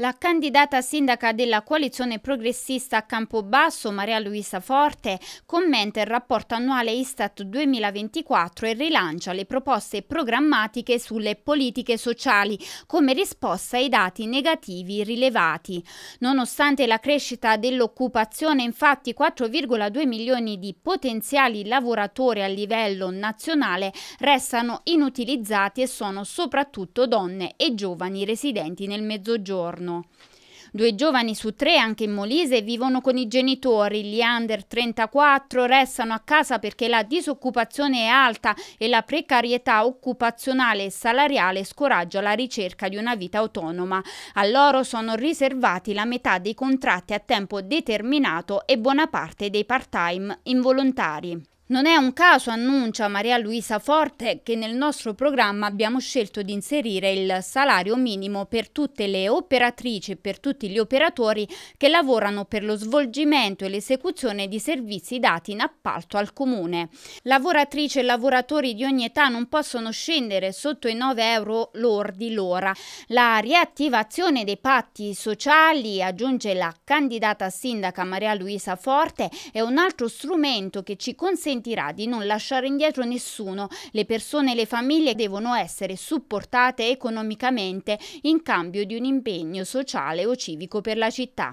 La candidata sindaca della coalizione progressista a Campobasso, Maria Luisa Forte, commenta il rapporto annuale Istat 2024 e rilancia le proposte programmatiche sulle politiche sociali come risposta ai dati negativi rilevati. Nonostante la crescita dell'occupazione, infatti 4,2 milioni di potenziali lavoratori a livello nazionale restano inutilizzati e sono soprattutto donne e giovani residenti nel mezzogiorno anno. Due giovani su tre, anche in Molise, vivono con i genitori. Gli under 34 restano a casa perché la disoccupazione è alta e la precarietà occupazionale e salariale scoraggia la ricerca di una vita autonoma. A loro sono riservati la metà dei contratti a tempo determinato e buona parte dei part-time involontari. Non è un caso, annuncia Maria Luisa Forte, che nel nostro programma abbiamo scelto di inserire il salario minimo per tutte le operatrici e per tutti gli operatori che lavorano per lo svolgimento e l'esecuzione di servizi dati in appalto al Comune. Lavoratrici e lavoratori di ogni età non possono scendere sotto i 9 euro lordi l'ora. La riattivazione dei patti sociali, aggiunge la candidata sindaca Maria Luisa Forte, è un altro strumento che ci consente consentirà di non lasciare indietro nessuno. Le persone e le famiglie devono essere supportate economicamente in cambio di un impegno sociale o civico per la città.